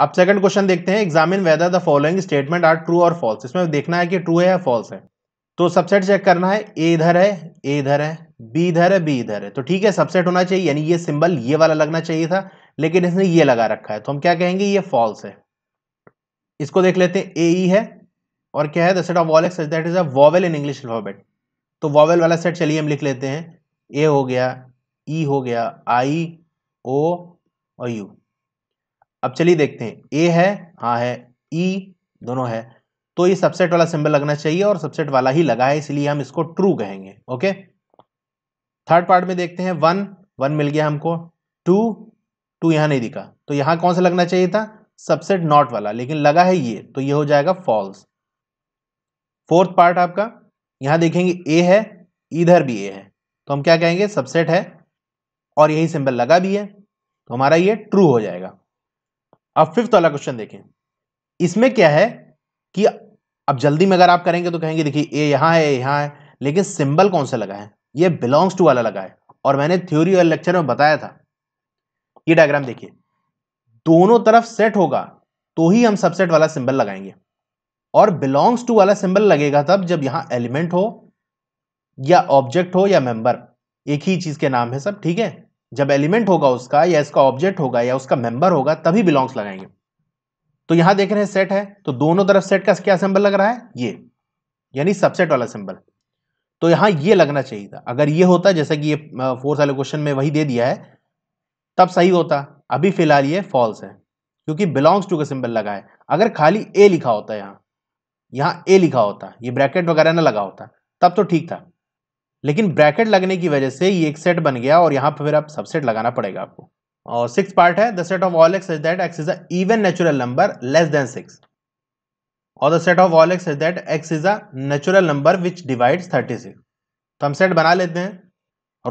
अब second question देखते हैं examine whether the following statement are true और फॉल्स इसमें देखना है कि ट्रू है या फॉल्स है तो सबसेट चेक करना है ए इधर है ए इधर है बी इधर है बी इधर है तो ठीक है सबसेट होना चाहिए यानी ये सिंबल ये वाला लगना चाहिए था लेकिन इसने ये लगा रखा है तो हम क्या कहेंगे ये फॉल्स है इसको देख लेते हैं ए ई e है और क्या है the set of all x that is a vowel in English alphabet तो वॉवेल वाला सेट चलिए हम लिख लेते हैं ए हो गया ई e हो गया आई ओ और यू अब चलिए देखते हैं ए है आ है ई e, दोनों है तो ये सबसेट वाला सिंबल लगना चाहिए और सबसेट वाला ही लगा है इसलिए हम इसको ट्रू कहेंगे ओके थर्ड पार्ट में देखते हैं वन वन मिल गया हमको टू टू यहां नहीं दिखा तो यहां कौन सा लगना चाहिए था सबसेट नॉट वाला लेकिन लगा है ये तो ये हो जाएगा फॉल्स फोर्थ पार्ट आपका यहां देखेंगे ए है इधर भी ए है तो हम क्या कहेंगे सबसेट है और यही सिंबल लगा भी है तो हमारा ये ट्रू हो जाएगा अब फिफ्थ वाला क्वेश्चन देखें इसमें क्या है कि अब जल्दी में अगर आप करेंगे तो कहेंगे देखिए ये यहां है यहां है लेकिन सिंबल कौन सा लगा है ये बिलोंग्स टू वाला लगा है और मैंने थ्योरी और लेक्चर में बताया था ये डायग्राम देखिए दोनों तरफ सेट होगा तो ही हम सबसेट वाला सिंबल लगाएंगे और बिलोंग्स टू वाला सिंबल लगेगा तब जब यहां एलिमेंट हो या ऑब्जेक्ट हो या मेंबर एक ही चीज के नाम है सब ठीक है जब एलिमेंट होगा उसका या इसका ऑब्जेक्ट होगा या उसका मेंबर होगा तभी बिलोंग्स लगाएंगे तो यहां देख रहे हैं सेट है तो दोनों तरफ सेट का क्या सिंबल लग रहा है ये यानी सबसेट वाला सिंबल तो यहां ये लगना चाहिए था अगर ये होता जैसे कि ये फोर्थ वाले क्वेश्चन में वही दे दिया है तब सही होता अभी फिलहाल ये फॉल्स है क्योंकि बिलोंग्स टू का सिंबल लगा है अगर खाली ए लिखा होता है यहां यहाँ ए लिखा होता ये ब्रैकेट वगैरह ना लगा होता तब तो ठीक था लेकिन ब्रैकेट लगने की वजह से ये एक सेट बन गया और यहाँ पर फिर आप सबसेट लगाना पड़ेगा आपको और सिक्स पार्ट है the set of all x is that x is even natural number less than six और the set of all x is that x is a natural number which divides thirty six तो हम set बना लेते हैं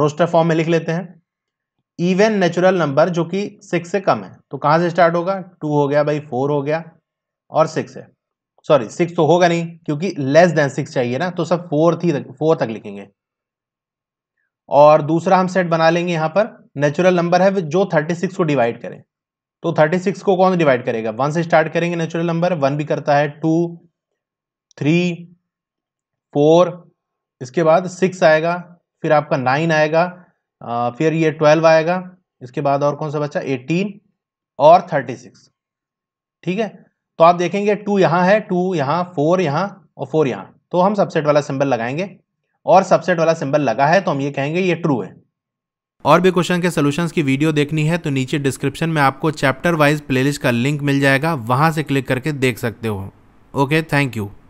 roster form में लिख लेते हैं इवन नेचुरल नंबर जो कि सिक्स से कम है तो कहाँ से स्टार्ट होगा टू हो गया भाई फोर हो गया और सिक्स है सॉरी सिक्स तो होगा नहीं क्योंकि लेस देन सिक्स चाहिए ना तो सब फोर थी फोर तक लिखेंगे और दूसरा हम सेट बना लेंगे यहाँ पर नेचुरल नंबर है जो 36 को डिवाइड करें तो 36 को कौन डिवाइड करेगा वन से स्टार्ट करेंगे नेचुरल नंबर वन भी करता है टू थ्री फोर इसके बाद सिक्स आएगा फिर आपका नाइन आएगा फिर ये ट्वेल्व आएगा इसके बाद और कौन सा बच्चा एटीन और थर्टी सिक्स ठीक है तो आप देखेंगे टू यहाँ है टू यहाँ फोर यहाँ और फोर यहाँ तो हम सबसेट वाला सिंबल लगाएंगे और सबसेट वाला सिंबल लगा है तो हम ये कहेंगे ये ट्रू है और भी क्वेश्चन के सोल्यूशंस की वीडियो देखनी है तो नीचे डिस्क्रिप्शन में आपको चैप्टर वाइज प्लेलिस्ट का लिंक मिल जाएगा वहां से क्लिक करके देख सकते हो ओके थैंक यू